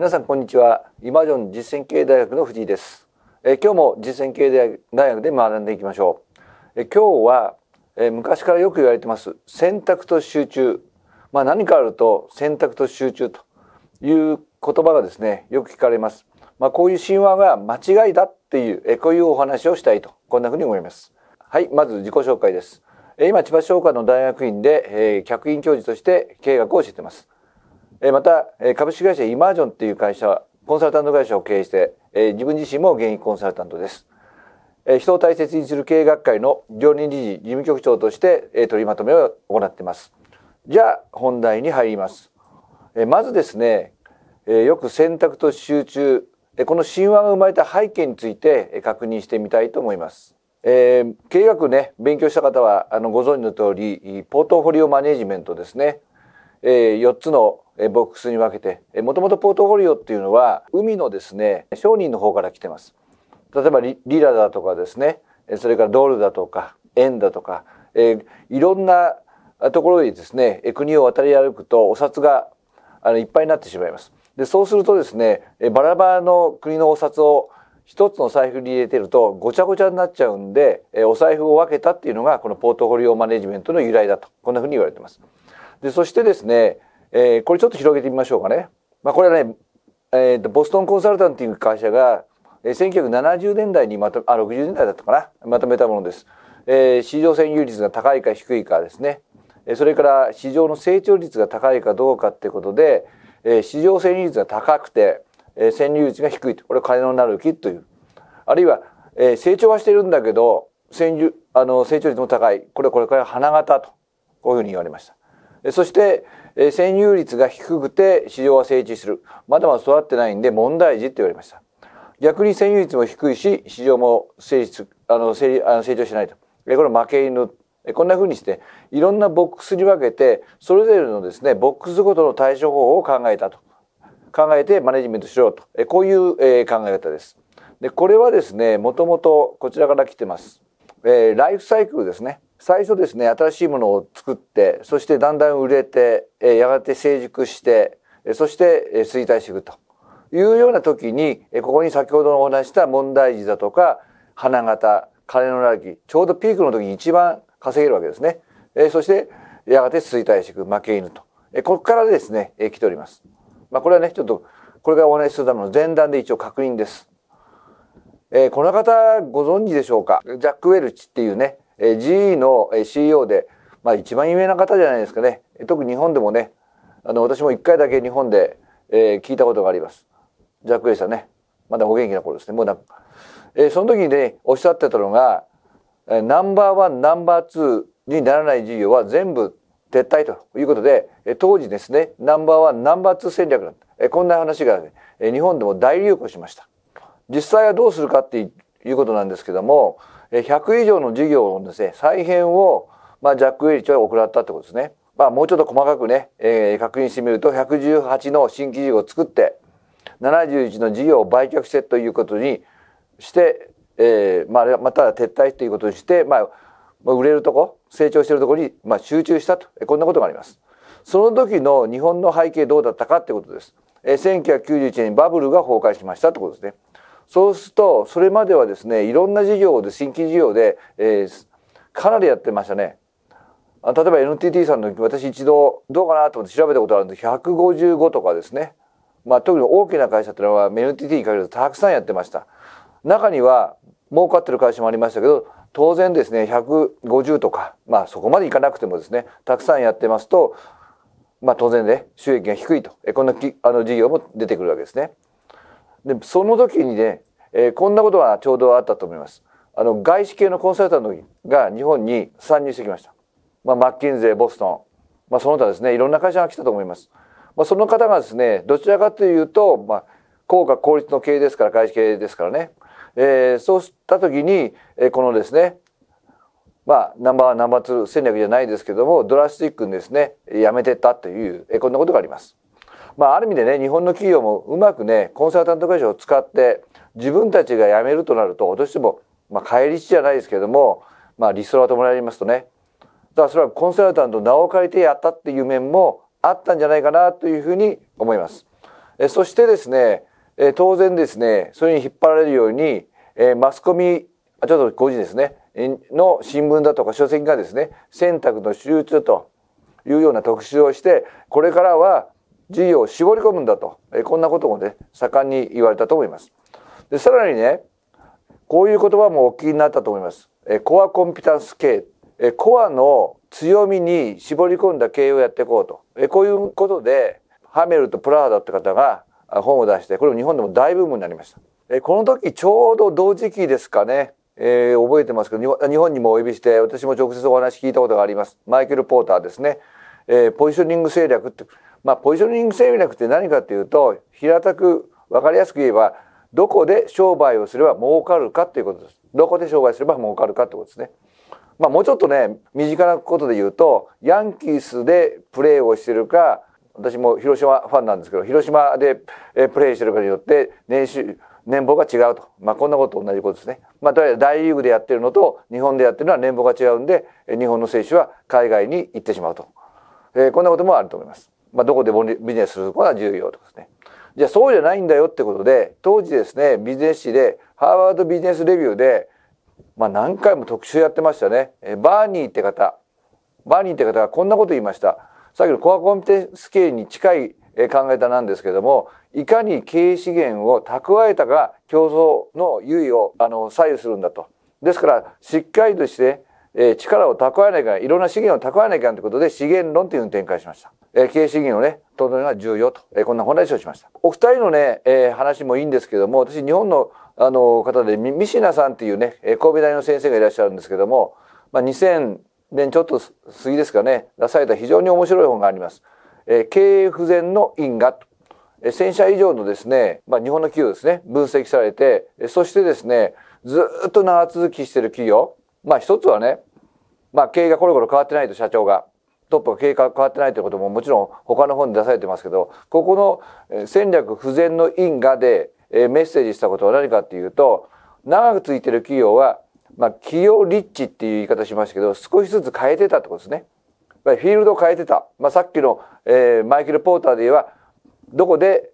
皆さんこんにちはイマジョン実践経営大学の藤井です、え今日も実践経営大学で学んでいきましょう、え今日は、え昔からよく言われてます選択と集中まあ何かあると選択と集中という言葉がですねよく聞かれますまあこういう神話が間違いだっていう、えこういうお話をしたいとこんなふうに思いますはいまず自己紹介ですえ今千葉商科の大学院で、え客員教授として経営学を教えてますえまた、え株式会社イマージョンっていう会社、コンサルタント会社を経営して、え自分自身も現役コンサルタントです。え人を大切にする経営学会の常任理事事務局長として、え取りまとめを行っています。じゃあ、本題に入ります。えまずですね、えよく選択と集中、えこの神話が生まれた背景について、え確認してみたいと思います。えー、経営学ね、勉強した方は、あの、ご存知の通り、ポートフォリオマネジメントですね。えー、4つのボックスに分けてもともとポートフォリオっていうのは海のですね商人の方から来てます例えばリラだとかですねそれからドルだとか円だとか、えー、いろんなところにですね国を渡り歩くとお札があのいっぱいになってしまいますでそうするとですねバラバラの国のお札を一つの財布に入れてるとごちゃごちゃになっちゃうんで、お財布を分けたっていうのがこのポートフォリオマネジメントの由来だとこんなふうに言われてます。でそしてですねえー、これちょっと広げてみましょうかね。まあ、これはね、えーと、ボストンコンサルタントという会社が、えー、1970年代にまとあ60年代だったかなまとめたものです。えー、市場占有率が高いか低いかですね。えそれから市場の成長率が高いかどうかっていうことで、えー、市場占有率が高くて、えー、占有率が低いとこれ金のなる木というあるいは、えー、成長はしてるんだけど占有あの成長率も高いこれこれから花形とこういうふうに言われました。そして占有率が低くて市場は成長するまだまだ育ってないんで問題児って言われました逆に占有率も低いし市場も成立あの成あの成長しないとこれ負け犬こんな風にしていろんなボックスに分けてそれぞれのですねボックスごとの対処方法を考えたと考えてマネジメントしようとこういう考え方です。でこれはですねもともとこちらから来てます、えライフサイクルですね最初ですね新しいものを作ってそしてだんだん売れてやがて成熟してそして衰退していくというような時にここに先ほどお話した問題児だとか花形金のなきちょうどピークの時に一番稼げるわけですねそしてやがて衰退していく負け犬とここからですね来ております。まあ、これはねちょっとこれからお話しするための前段で一応確認です。えー、この方ご存知でしょうかジャック・ウェルチっていうねえ GE の CEO で、まあ、一番有名な方じゃないですかね特に日本でもねあの私も一回だけ日本で、えー、聞いたことがありますジャック・エイさんねまだお元気な頃ですねもうなんか、えー、その時にねおっしゃってたのが、えナンバーワンナンバーツーにならない事業は全部撤退ということで、え当時ですねナンバーワンナンバーツー戦略なんた、えー、こんな話が、ねえ日本でも大流行しました実際はどうするかっていうことなんですけども100以上の事業のですね、再編を、まあ、ジャック・ウェリッチは行ったってことですね。まあ、もうちょっと細かくね、えー、確認してみると、118の新規事業を作って、71の事業を売却してということにして、えー、まあ、また撤退ということにして、まあ、売れるとこ、成長しているところに、まあ、集中したと、こんなことがあります。その時の日本の背景どうだったかってことです。えー、1991年にバブルが崩壊しましたってことですね。そうすると、それまではですね、いろんな事業で、新規事業で、えー、かなりやってましたね。あ例えば NTT さんの時、私一度どうかなと思って調べたことあるんで、155とかですね。まあ、特に大きな会社っていうのは NTT に限らずたくさんやってました。中には儲かってる会社もありましたけど、当然ですね、150とか、まあそこまでいかなくてもですね、たくさんやってますと、まあ当然ね、収益が低いと、こんなあの事業も出てくるわけですね。でその時にね、えー、こんなことはちょうどあったと思いますあの外資系のコンサルタントが日本に参入してきました、まあ、マッキンゼーボストン、まあ、その他ですねいろんな会社が来たと思います、まあ、その方がですねどちらかというと、まあ、効果効率の経営ですから外資系ですからね、えー、そうした時に、えー、このですねまあ、ナンバーワンナンバーツー戦略じゃないですけどもドラスティックにですねやめてったという、えー、こんなことがあります。まあ、ある意味でね日本の企業もうまくねコンサルタント会社を使って自分たちが辞めるとなるとどうしても、まあ、返り血じゃないですけれども、まあ、リストラともらいますとねだからそれはコンサルタント名を借りてやったっていう面もあったんじゃないかなというふうに思います。えそしてですね、え当然ですねそれに引っ張られるように、えマスコミちょっと個人ですねの新聞だとか書籍がですね選択の集中というような特集をしてこれからは事業を絞り込むんだと、えこんなこともね、盛んに言われたと思います。で、さらにね、こういう言葉もお聞きになったと思います。えコアコンピタンス系、営、えコアの強みに絞り込んだ経営をやっていこうと。えこういうことで、ハメルとプラハダって方が本を出して、これも日本でも大ブームになりました。えこの時ちょうど同時期ですかね。えー、覚えてますけど日本にもお呼びして私も直接お話聞いたことがありますマイケル・ポーターですね、えー、ポジショニング政略ってまあ、ポジショニング戦略って何かというと平たく分かりやすく言えばどこで商売をすれば儲かるかということです。どこで商売すれば儲かるかってことですね。まあ、もうちょっとね身近なことで言うとヤンキースでプレーをしてるか私も広島ファンなんですけど広島でプレーしてるかによって年収年俸が違うと、まあ、こんなこと同じことですね、まあ、とりあえず大リーグでやってるのと日本でやってるのは年俸が違うんで日本の選手は海外に行ってしまうと、えー、こんなこともあると思います。まあ、どこでビジネスするこが重要とかですね。じゃあそうじゃないんだよってことで、当時ですね、ビジネス誌で、ハーバードビジネスレビューで、まあ、何回も特集やってましたね。えバーニーって方、バーニーって方がこんなこと言いました。さっきのコアコンテンツ経営に近い考え方なんですけども、いかに経営資源を蓄えたか競争の優位をあの左右するんだと。ですから、しっかりとして、え力を蓄えないかいろんな資源を蓄えないかということで資源論というのを展開しました。えー、経営主義のね、取るが重要と、えー、こんなお話をしました。お二人のね、えー、話もいいんですけども、私日本のあの方で、ミシナさんっていうね、神戸大の先生がいらっしゃるんですけども、まあ、2000年ちょっと過ぎですかね、出された非常に面白い本があります。えー、経営不全の因果と。1000社以上のですね、まあ、日本の企業ですね、分析されて、そしてですね、ずっと長続きしてる企業、まあ一つはね、まあ経営がコロコロ変わってないと社長が。トップが計画変わってないということももちろん他の本に出されてますけどここの戦略不全の因果でメッセージしたことは何かっていうと長くついてる企業は、まあ、企業立地っていう言い方しましたけど少しずつ変えてたってことですね。フィールドを変えてた、まあ、さっきの、えー、マイケル・ポーターで言えばどこで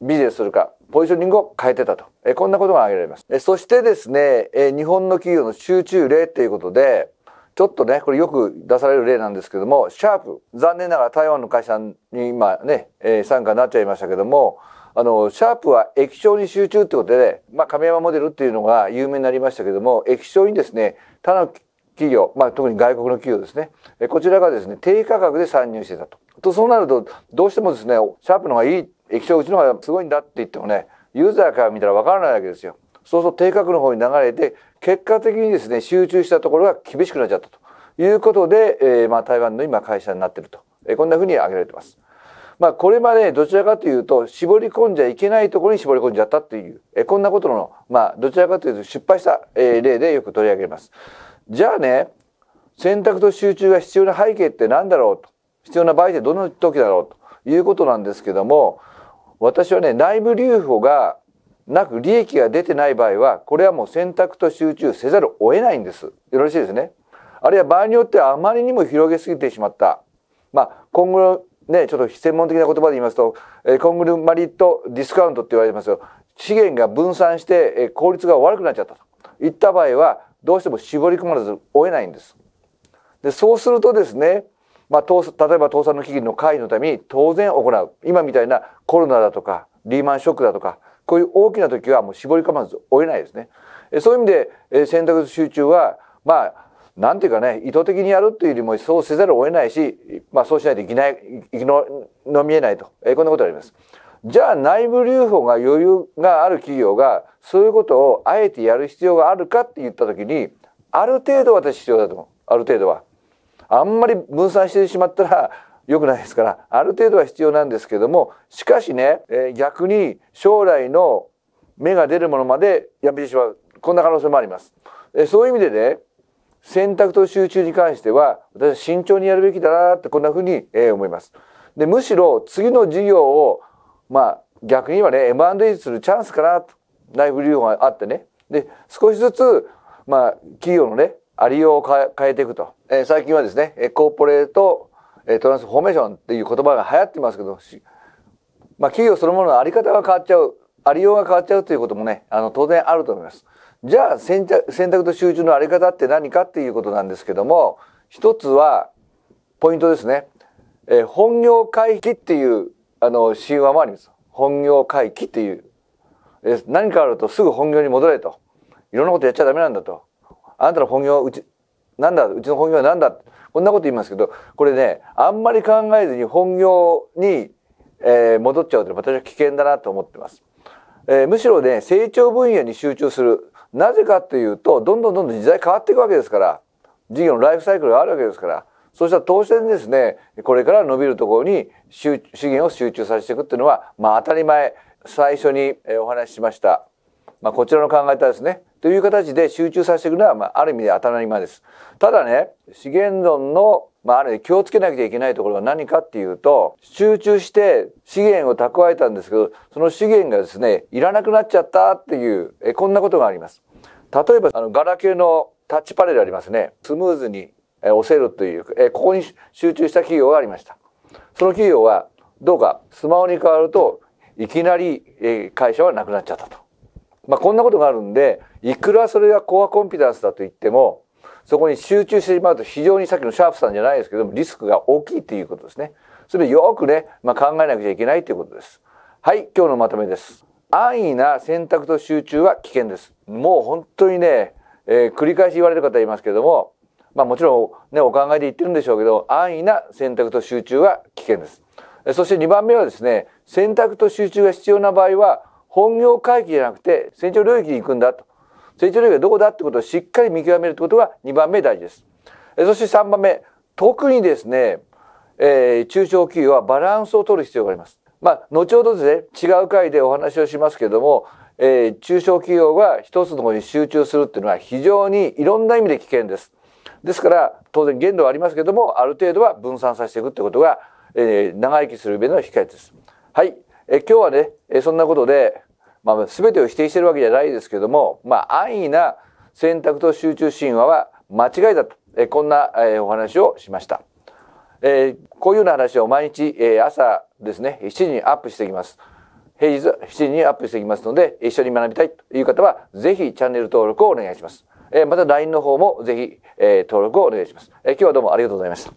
ビジネスするかポジショニングを変えてたと、えー、こんなことが挙げられます。えー、そしてですね、えー、日本の企業の集中例ということでちょっとね、これよく出される例なんですけども、シャープ、残念ながら台湾の会社に今ね、えー、参加になっちゃいましたけども、あの、シャープは液晶に集中ってことで、まあ、亀山モデルっていうのが有名になりましたけども、液晶にですね、他の企業、まあ、特に外国の企業ですね、えこちらがですね、低価格で参入してたと。と、そうなると、どうしてもですね、シャープの方がいい、液晶うちの方がすごいんだって言ってもね、ユーザーから見たらわからないわけですよ。そうすると定格の方に流れて結果的にですね集中したところが厳しくなっちゃったということで、えー、まあ、台湾の今会社になっていると、えー、こんなふうに挙げられてます。まあ、これまでどちらかというと絞り込んじゃいけないところに絞り込んじゃったっていうえこんなことの、まあ、どちらかというと失敗した、え例でよく取り上げます。じゃあね選択と集中が必要な背景って何だろうと必要な場合ってどの時だろうということなんですけども私はね内部留保がなく利益が出てない場合は、これはもう選択と集中せざるを得ないんです。よろしいですね。あるいは場合によってはあまりにも広げすぎてしまった。まあ、今後のね、ちょっと専門的な言葉で言いますと、えー、コングルマリットディスカウントって言われますよ。資源が分散して、え効率が悪くなっちゃったといった場合は、どうしても絞り込まれず追えないんです。で、そうするとですね、まあ、例えば倒産の危機の回避のために当然行う。今みたいなコロナだとか、リーマンショックだとか、こういう大きな時はもう絞りかまず追えないですね。そういう意味で、え選択集中は、まあ、なんていうかね、意図的にやるっていうよりも、そうせざるを得ないし、まあそうしないといけない、生きの、飲みえないと、えこんなことあります。じゃあ内部留保が余裕がある企業が、そういうことをあえてやる必要があるかって言ったときに、ある程度私必要だと思う。ある程度は。あんまり分散してしまったら、良くないですから、ある程度は必要なんですけども、しかしね、え逆に将来の芽が出るものまでやめてしまう。こんな可能性もあります。えそういう意味でね、選択と集中に関しては、私は慎重にやるべきだなってこんなふうに、え思います。で、むしろ次の事業を、まあ、逆に言えばね、M&A するチャンスかなと、ライフ留保があってね。で、少しずつ、まあ、企業のね、ありようを変えていくと。え最近はですね、コーポレートえトランスフォーメーションっていう言葉が流行ってますけど、まあ、企業そのもののあり方が変わっちゃう、ありようが変わっちゃうということもね、あの、当然あると思います。じゃあ選択、選択と集中のあり方って何かっていうことなんですけども、一つは、ポイントですね。えー、本業回帰っていう、あの、神話もあります。本業回帰っていう。えー、何かあるとすぐ本業に戻れと。いろんなことやっちゃダメなんだと。あなたの本業、うち、なんだ、うちの本業は何だ。こんなこと言いますけど、これね、あんまり考えずに本業に、えー、戻っちゃうというのは私は危険だなと思ってます。えー、むしろね、成長分野に集中する。なぜかというと、どんどんどんどん時代変わっていくわけですから、事業のライフサイクルがあるわけですから、そうした当然ですね、これから伸びるところに資源を集中させていくっていうのは、まあ当たり前、最初にお話ししました。まあこちらの考え方ですね。という形で集中させていくのは、まあ、ある意味で当たり前です。ただね、資源論の、まあ、ある意味気をつけなきゃいけないところは何かっていうと、集中して資源を蓄えたんですけど、その資源がですね、いらなくなっちゃったっていう、えこんなことがあります。例えば、あの、ガラケーのタッチパネルありますね。スムーズに、え押せるという、えここに集中した企業がありました。その企業は、どうかスマホに変わると、いきなり、え会社はなくなっちゃったと。まあ、こんなことがあるんで、いくらそれがコアコンピタンスだと言っても、そこに集中してしまうと非常にさっきのシャープさんじゃないですけども、リスクが大きいっていうことですね。それよくね、まあ、考えなくちゃいけないっていうことです。はい、今日のまとめです。安易な選択と集中は危険です。もう本当にね、えー、繰り返し言われる方いますけども、まあもちろんね、お考えで言ってるんでしょうけど、安易な選択と集中は危険です。そして2番目はですね、選択と集中が必要な場合は、本業回帰じゃなくて成長領域に行くんだと成長領域はどこだってことをしっかり見極めるってことが2番目大事ですそして3番目特にですね、えー、中小企業はバランスを取る必要がありますまあ、後ほどですね違う回でお話をしますけれども、えー、中小企業が一つの方に集中するっていうのは非常にいろんな意味で危険ですですから当然限度はありますけれどもある程度は分散させていくってことが、えー、長生きする上での控えですはいえ今日はね、えそんなことで、まあ、全てを否定してるわけじゃないですけども、まあ、安易な選択と集中神話は間違いだと、えこんな、えお話をしました。えー、こういうような話を毎日、えー、朝ですね、7時にアップしていきます。平日7時にアップしていきますので、一緒に学びたいという方は、ぜひチャンネル登録をお願いします。えー、また LINE の方もぜひ、え登録をお願いします。え今日はどうもありがとうございました。